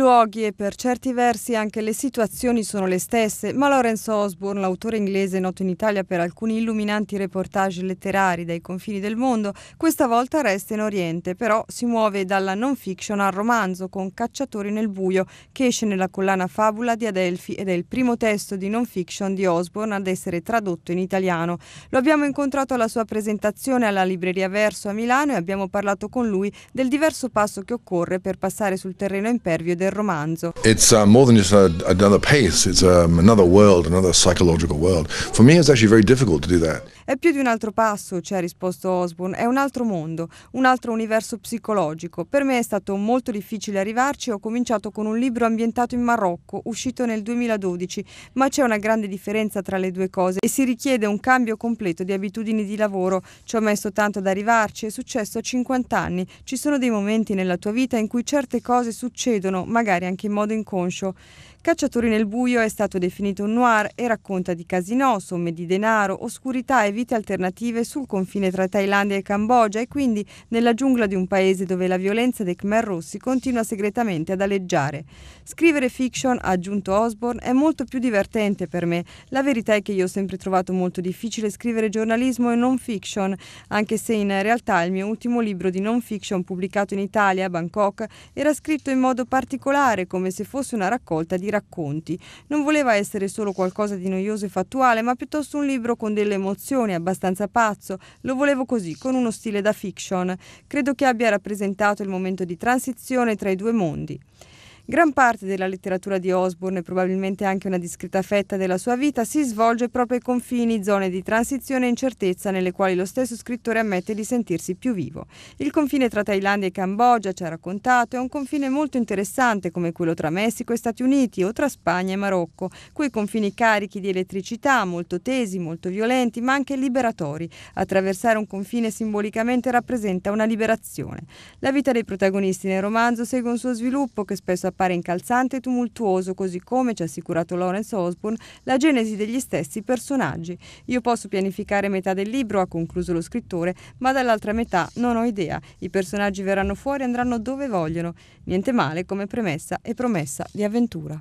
luoghi e per certi versi anche le situazioni sono le stesse, ma Lawrence Osborne, l'autore inglese noto in Italia per alcuni illuminanti reportage letterari dai confini del mondo, questa volta resta in Oriente, però si muove dalla non fiction al romanzo con Cacciatori nel buio, che esce nella collana Fabula di Adelphi ed è il primo testo di non fiction di Osborne ad essere tradotto in italiano. Lo abbiamo incontrato alla sua presentazione alla Libreria Verso a Milano e abbiamo parlato con lui del diverso passo che occorre per passare sul terreno impervio del del romanzo. It's uh, more than just a, another pace, it's um, another world, another psychological world. For me it's actually very difficult to do that. È più di un altro passo, ci ha risposto Osborne, è un altro mondo, un altro universo psicologico. Per me è stato molto difficile arrivarci, ho cominciato con un libro ambientato in Marocco, uscito nel 2012, ma c'è una grande differenza tra le due cose e si richiede un cambio completo di abitudini di lavoro. Ci ho messo tanto ad arrivarci, è successo a 50 anni. Ci sono dei momenti nella tua vita in cui certe cose succedono, magari anche in modo inconscio. Cacciatori nel buio è stato definito un noir e racconta di casino, somme di denaro, oscurità e vite alternative sul confine tra Thailandia e Cambogia e quindi nella giungla di un paese dove la violenza dei Khmer Rossi continua segretamente ad aleggiare. Scrivere fiction, ha aggiunto Osborne, è molto più divertente per me. La verità è che io ho sempre trovato molto difficile scrivere giornalismo e non fiction, anche se in realtà il mio ultimo libro di non fiction pubblicato in Italia, a Bangkok, era scritto in modo particolare, come se fosse una raccolta di racconti. Non voleva essere solo qualcosa di noioso e fattuale, ma piuttosto un libro con delle emozioni, abbastanza pazzo. Lo volevo così, con uno stile da fiction. Credo che abbia rappresentato il momento di transizione tra i due mondi. Gran parte della letteratura di Osborne, e probabilmente anche una discreta fetta della sua vita, si svolge proprio ai confini, zone di transizione e incertezza nelle quali lo stesso scrittore ammette di sentirsi più vivo. Il confine tra Thailandia e Cambogia, ci ha raccontato, è un confine molto interessante come quello tra Messico e Stati Uniti o tra Spagna e Marocco, quei confini carichi di elettricità, molto tesi, molto violenti, ma anche liberatori. Attraversare un confine simbolicamente rappresenta una liberazione. La vita dei protagonisti nel romanzo segue un suo sviluppo che spesso appare appare incalzante e tumultuoso, così come, ci ha assicurato Lawrence Osborne, la genesi degli stessi personaggi. Io posso pianificare metà del libro, ha concluso lo scrittore, ma dall'altra metà non ho idea. I personaggi verranno fuori e andranno dove vogliono. Niente male come premessa e promessa di avventura.